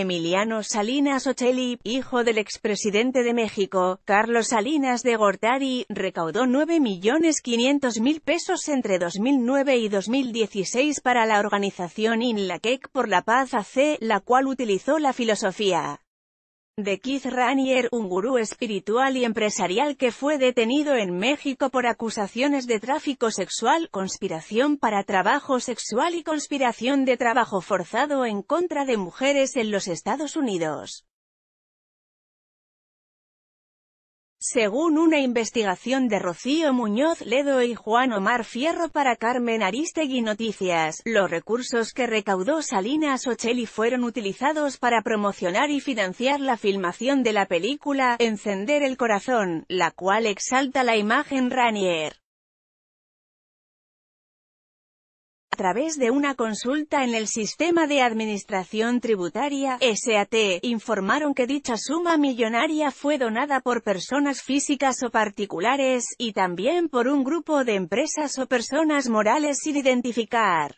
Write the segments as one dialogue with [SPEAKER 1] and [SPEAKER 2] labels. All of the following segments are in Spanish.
[SPEAKER 1] Emiliano Salinas Ocelli, hijo del expresidente de México, Carlos Salinas de Gortari, recaudó 9.500.000 pesos entre 2009 y 2016 para la organización INLACEC por la Paz AC, la cual utilizó la filosofía de Keith Ranier, un gurú espiritual y empresarial que fue detenido en México por acusaciones de tráfico sexual, conspiración para trabajo sexual y conspiración de trabajo forzado en contra de mujeres en los Estados Unidos. Según una investigación de Rocío Muñoz Ledo y Juan Omar Fierro para Carmen Aristegui Noticias, los recursos que recaudó Salinas Ocheli fueron utilizados para promocionar y financiar la filmación de la película Encender el corazón, la cual exalta la imagen Ranier. a través de una consulta en el Sistema de Administración Tributaria, SAT, informaron que dicha suma millonaria fue donada por personas físicas o particulares, y también por un grupo de empresas o personas morales sin identificar.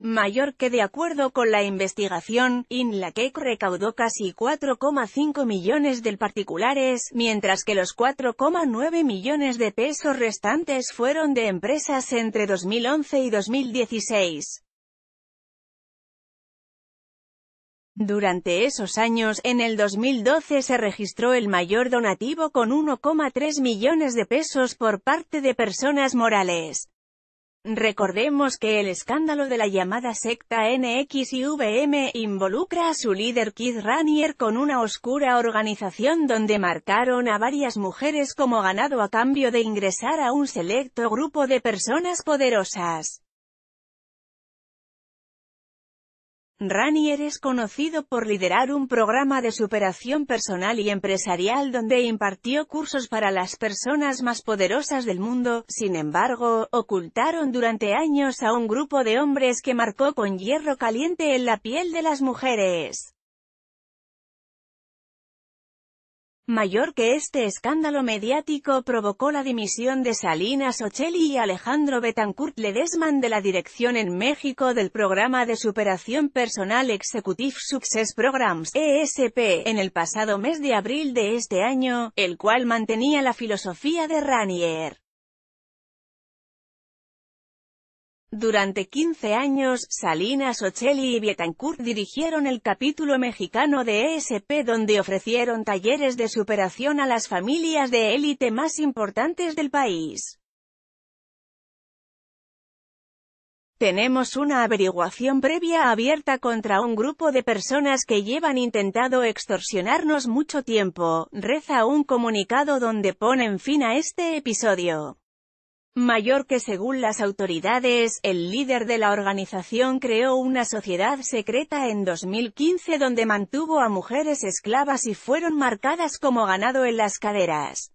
[SPEAKER 1] mayor que de acuerdo con la investigación, Inlaque recaudó casi 4,5 millones de particulares, mientras que los 4,9 millones de pesos restantes fueron de empresas entre 2011 y 2016. Durante esos años, en el 2012 se registró el mayor donativo con 1,3 millones de pesos por parte de personas morales. Recordemos que el escándalo de la llamada secta NXIVM involucra a su líder Keith Ranier con una oscura organización donde marcaron a varias mujeres como ganado a cambio de ingresar a un selecto grupo de personas poderosas. Ranier es conocido por liderar un programa de superación personal y empresarial donde impartió cursos para las personas más poderosas del mundo, sin embargo, ocultaron durante años a un grupo de hombres que marcó con hierro caliente en la piel de las mujeres. mayor que este escándalo mediático provocó la dimisión de Salinas Ocelli y Alejandro Betancourt Ledesman de la dirección en México del programa de superación personal Executive Success Programs, ESP, en el pasado mes de abril de este año, el cual mantenía la filosofía de Ranier. Durante 15 años, Salinas Ocelli y Bietancourt dirigieron el capítulo mexicano de ESP donde ofrecieron talleres de superación a las familias de élite más importantes del país. Tenemos una averiguación previa abierta contra un grupo de personas que llevan intentado extorsionarnos mucho tiempo, reza un comunicado donde ponen fin a este episodio mayor que según las autoridades, el líder de la organización creó una sociedad secreta en 2015 donde mantuvo a mujeres esclavas y fueron marcadas como ganado en las caderas.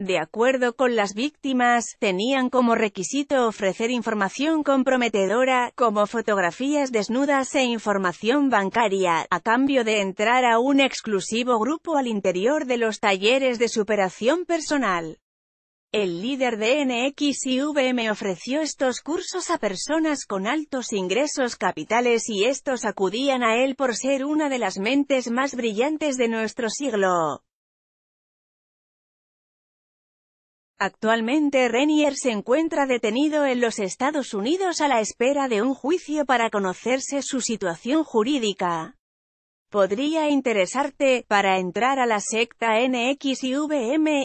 [SPEAKER 1] De acuerdo con las víctimas, tenían como requisito ofrecer información comprometedora, como fotografías desnudas e información bancaria, a cambio de entrar a un exclusivo grupo al interior de los talleres de superación personal. El líder de NXIVM ofreció estos cursos a personas con altos ingresos capitales y estos acudían a él por ser una de las mentes más brillantes de nuestro siglo. Actualmente Renier se encuentra detenido en los Estados Unidos a la espera de un juicio para conocerse su situación jurídica. Podría interesarte, para entrar a la secta NX y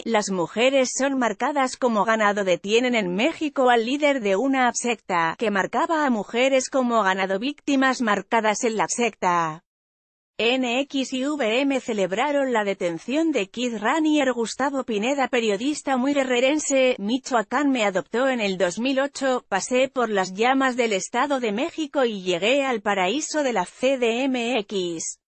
[SPEAKER 1] las mujeres son marcadas como ganado detienen en México al líder de una secta, que marcaba a mujeres como ganado víctimas marcadas en la secta. NX y VM celebraron la detención de Kid Ranier Gustavo Pineda periodista muy guerrerense, Michoacán me adoptó en el 2008, pasé por las llamas del Estado de México y llegué al paraíso de la CDMX.